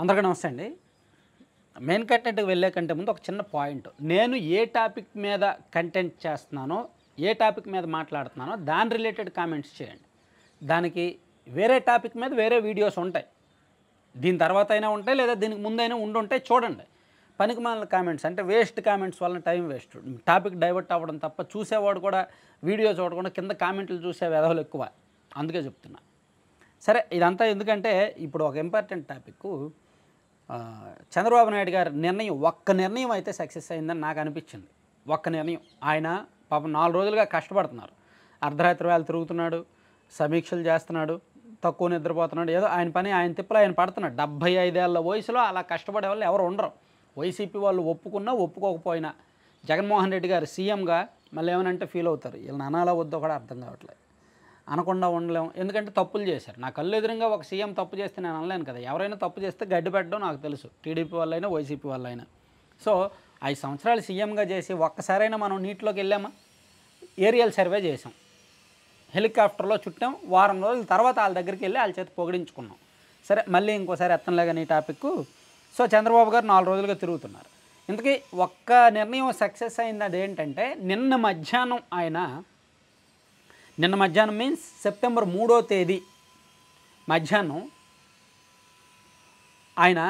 అందరికీ నమస్తే అండి మెయిన్ కంటెంట్కి వెళ్ళే కంటే ముందు ఒక చిన్న పాయింట్ నేను ఏ టాపిక్ మీద కంటెంట్ చేస్తున్నానో ఏ టాపిక్ మీద మాట్లాడుతున్నానో దాని రిలేటెడ్ కామెంట్స్ చేయండి దానికి వేరే టాపిక్ మీద వేరే వీడియోస్ ఉంటాయి దీని తర్వాత అయినా ఉంటాయి లేదా దీనికి ముందైనా ఉండుంటాయి చూడండి పనికి మాల కామెంట్స్ అంటే వేస్ట్ కామెంట్స్ వలన టైం వేస్ట్ టాపిక్ డైవర్ట్ అవ్వడం తప్ప చూసేవాడు కూడా వీడియో చూడకుండా కింద కామెంట్లు చూసే వ్యధవులు ఎక్కువ అందుకే చెప్తున్నా సరే ఇదంతా ఎందుకంటే ఇప్పుడు ఒక ఇంపార్టెంట్ టాపిక్ చంద్రబాబు నాయుడు గారి నిర్ణయం ఒక్క నిర్ణయం అయితే సక్సెస్ అయిందని నాకు అనిపించింది ఒక్క నిర్ణయం ఆయన పాపం నాలుగు రోజులుగా కష్టపడుతున్నారు అర్ధరాత్రి వేళ తిరుగుతున్నాడు సమీక్షలు చేస్తున్నాడు తక్కువ నిద్రపోతున్నాడు ఏదో ఆయన పని ఆయన తిప్పలు ఆయన పడుతున్నాడు డెబ్బై ఐదేళ్ళ వయసులో అలా కష్టపడే వాళ్ళు ఎవరు ఉండరు వైసీపీ వాళ్ళు ఒప్పుకున్నా ఒప్పుకోకపోయినా జగన్మోహన్ రెడ్డి గారు సీఎంగా మళ్ళీ ఏమనంటే ఫీల్ అవుతారు వీళ్ళని అనాలా వద్దో కూడా అర్థం కావట్లేదు అనకుండా ఉండలేం ఎందుకంటే తప్పులు చేశారు నా కళ్ళు ఎదురుగా ఒక సీఎం తప్పు చేస్తే నేను అనలేను కదా ఎవరైనా తప్పు చేస్తే గడ్డి పెట్టడం నాకు తెలుసు టీడీపీ వాళ్ళైనా వైసీపీ వాళ్ళైనా సో ఐదు సంవత్సరాలు సీఎంగా చేసి ఒక్కసారైనా మనం నీటిలోకి వెళ్ళామా ఏరియల్ సర్వే చేసాం హెలికాప్టర్లో చుట్టాం వారం రోజుల తర్వాత వాళ్ళ దగ్గరికి వెళ్ళి వాళ్ళ చేతి పొగిడించుకున్నాం సరే మళ్ళీ ఇంకోసారి ఎత్తనలేగా నీ టాపిక్ సో చంద్రబాబు గారు నాలుగు రోజులుగా తిరుగుతున్నారు ఇంతకీ ఒక్క నిర్ణయం సక్సెస్ అయింది అదేంటంటే నిన్న మధ్యాహ్నం ఆయన నిన్న మధ్యాహ్నం మీన్స్ సెప్టెంబర్ మూడో తేదీ మధ్యాహ్నం ఆయన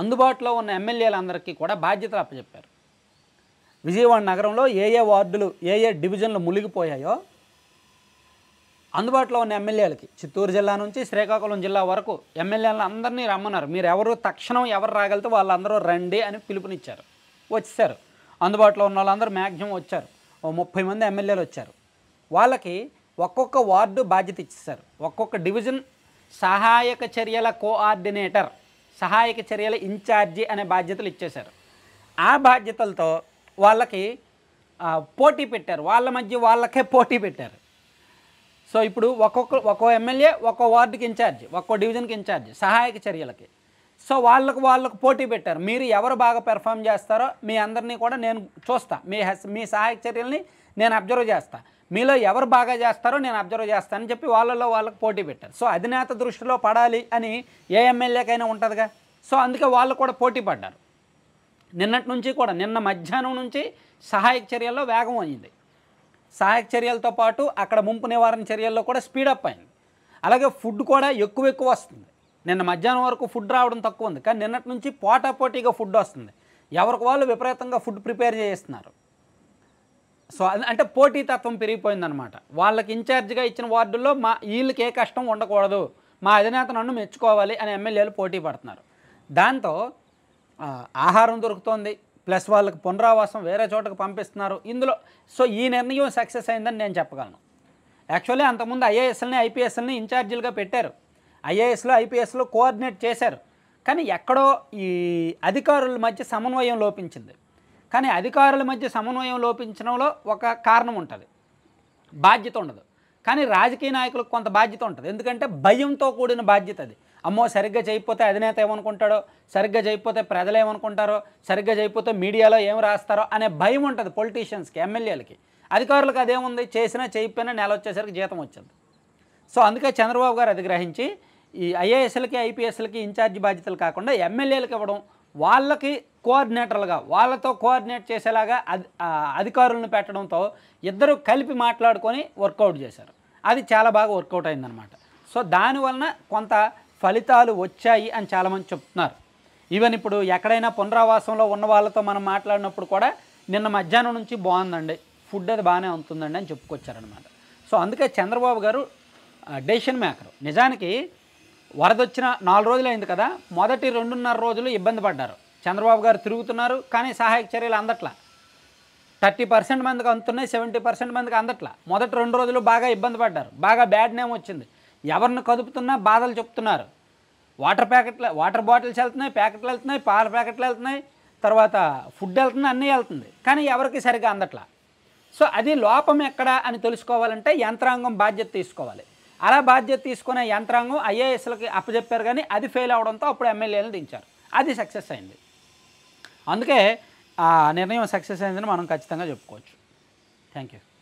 అందుబాటులో ఉన్న ఎమ్మెల్యేలందరికీ కూడా బాధ్యతలు అప్పచెప్పారు విజయవాడ నగరంలో ఏ ఏ వార్డులు ఏ ఏ డివిజన్లు మునిగిపోయాయో అందుబాటులో ఉన్న ఎమ్మెల్యేలకి చిత్తూరు జిల్లా నుంచి శ్రీకాకుళం జిల్లా వరకు ఎమ్మెల్యేలను అందరినీ రమ్మన్నారు మీరు ఎవరు తక్షణం ఎవరు రాగలితే వాళ్ళందరూ రండి అని పిలుపునిచ్చారు వచ్చారు అందుబాటులో ఉన్న వాళ్ళందరూ మ్యాక్సిమం వచ్చారు ఓ ముప్పై మంది ఎమ్మెల్యేలు వచ్చారు వాళ్ళకి ఒక్కొక్క వార్డు బాధ్యత ఇచ్చేస్తారు ఒక్కొక్క డివిజన్ సహాయక చర్యల కోఆర్డినేటర్ సహాయక చర్యల ఇన్ఛార్జి అనే బాధ్యతలు ఇచ్చేశారు ఆ బాధ్యతలతో వాళ్ళకి పోటీ పెట్టారు వాళ్ళ మధ్య వాళ్ళకే పోటీ పెట్టారు సో ఇప్పుడు ఒక్కొక్క ఒక్కో ఎమ్మెల్యే ఒక్కో వార్డుకి ఇన్ఛార్జ్ ఒక్కో డివిజన్కి ఇన్ఛార్జ్ సహాయక చర్యలకి సో వాళ్ళకు వాళ్ళకు పోటీ పెట్టారు మీరు ఎవరు బాగా పెర్ఫామ్ చేస్తారో మీ అందరినీ కూడా నేను చూస్తా మీ మీ సహాయక చర్యల్ని నేను అబ్జర్వ్ చేస్తాను మీలో ఎవరు బాగా చేస్తారో నేను అబ్జర్వ్ చేస్తానని చెప్పి వాళ్ళలో వాళ్ళకి పోటీ పెట్టారు సో అధినేత దృష్టిలో పడాలి అని ఏ ఎమ్మెల్యేకైనా ఉంటుందిగా సో అందుకే వాళ్ళు కూడా పోటీ పడ్డారు నిన్నటి నుంచి కూడా నిన్న మధ్యాహ్నం నుంచి సహాయక చర్యల్లో వేగం అయింది సహాయక చర్యలతో పాటు అక్కడ ముంపు నివారణ చర్యల్లో కూడా స్పీడప్ అయింది అలాగే ఫుడ్ కూడా ఎక్కువ ఎక్కువ వస్తుంది నిన్న మధ్యాహ్నం వరకు ఫుడ్ రావడం తక్కువ ఉంది కానీ నిన్నటి నుంచి పోటాపోటీగా ఫుడ్ వస్తుంది ఎవరికి వాళ్ళు విపరీతంగా ఫుడ్ ప్రిపేర్ చేస్తున్నారు సో అంటే పోటీతత్వం పెరిగిపోయిందనమాట వాళ్ళకి ఇన్ఛార్జ్గా ఇచ్చిన వార్డుల్లో మా వీళ్ళకి ఏ కష్టం ఉండకూడదు మా అధినేత నన్ను మెచ్చుకోవాలి అని ఎమ్మెల్యేలు పోటీ పడుతున్నారు దాంతో ఆహారం దొరుకుతోంది ప్లస్ వాళ్ళకి పునరావాసం వేరే చోటకు పంపిస్తున్నారు ఇందులో సో ఈ నిర్ణయం సక్సెస్ అయిందని నేను చెప్పగలను యాక్చువల్లీ అంతకుముందు ఐఏఎస్ఎల్ని ఐపీఎస్ఎల్ని ఇన్ఛార్జీలుగా పెట్టారు ఐఏఎస్లో ఐపీఎస్లో కోఆర్డినేట్ చేశారు కానీ ఎక్కడో ఈ అధికారుల మధ్య సమన్వయం లోపించింది కానీ అధికారుల మధ్య సమన్వయం లోపించడంలో ఒక కారణం ఉంటుంది బాధ్యత ఉండదు కానీ రాజకీయ నాయకులకు కొంత బాధ్యత ఉంటుంది ఎందుకంటే భయంతో కూడిన బాధ్యత అది అమ్మో సరిగ్గా చేయకపోతే అధినేత ఏమనుకుంటాడో సరిగ్గా చేయకపోతే ప్రజలు ఏమనుకుంటారో సరిగ్గా చేయకపోతే మీడియాలో ఏం రాస్తారో అనే భయం ఉంటుంది పొలిటీషియన్స్కి ఎమ్మెల్యేలకి అధికారులకు అదేముంది చేసినా చేయకపోయినా నెల వచ్చేసరికి జీతం వచ్చింది సో అందుకే చంద్రబాబు గారు అధిగ్రహించి ఈ ఐఏఎస్లకి ఐపీఎస్లకి ఇన్ఛార్జ్ బాధ్యతలు కాకుండా ఎమ్మెల్యేలకు ఇవ్వడం వాళ్ళకి కోఆర్డినేటర్లుగా వాళ్ళతో కోఆర్డినేట్ చేసేలాగా అధికారులను పెట్టడంతో ఇద్దరు కలిపి మాట్లాడుకొని వర్కౌట్ చేశారు అది చాలా బాగా వర్కౌట్ అయిందనమాట సో దానివలన కొంత ఫలితాలు వచ్చాయి అని చాలామంది చెప్తున్నారు ఈవెన్ ఇప్పుడు ఎక్కడైనా పునరావాసంలో ఉన్న వాళ్ళతో మనం మాట్లాడినప్పుడు కూడా నిన్న మధ్యాహ్నం నుంచి బాగుందండి ఫుడ్ అది బాగానే ఉంటుందండి అని చెప్పుకొచ్చారనమాట సో అందుకే చంద్రబాబు గారు డెసిషన్ మేకర్ నిజానికి వరద వచ్చిన నాలుగు రోజులు అయింది కదా మొదటి రెండున్నర రోజులు ఇబ్బంది పడ్డారు చంద్రబాబు గారు తిరుగుతున్నారు కానీ సహాయక చర్యలు అందట్లా థర్టీ పర్సెంట్ మందికి అందుతున్నాయి సెవెంటీ పర్సెంట్ మందికి అందట్లా మొదటి రెండు రోజులు బాగా ఇబ్బంది పడ్డారు బాగా బ్యాడ్ నేమ్ వచ్చింది ఎవరిని కదుపుతున్నా బాధలు చెప్తున్నారు వాటర్ ప్యాకెట్లు వాటర్ బాటిల్స్ వెళ్తున్నాయి ప్యాకెట్లు వెళ్తున్నాయి పాల ప్యాకెట్లు వెళ్తున్నాయి తర్వాత ఫుడ్ వెళ్తుంది అన్నీ వెళ్తుంది కానీ ఎవరికి సరిగా అందట్లా సో అది లోపం ఎక్కడ అని తెలుసుకోవాలంటే యంత్రాంగం బాధ్యత తీసుకోవాలి అలా బాధ్యత తీసుకునే యంత్రాంగం ఐఏఎస్లకి అప్పచెప్పారు కానీ అది ఫెయిల్ అవడంతో అప్పుడు ఎమ్మెల్యేలను దించారు అది సక్సెస్ అయింది అందుకే ఆ నిర్ణయం సక్సెస్ అయిందని మనం ఖచ్చితంగా చెప్పుకోవచ్చు థ్యాంక్ యూ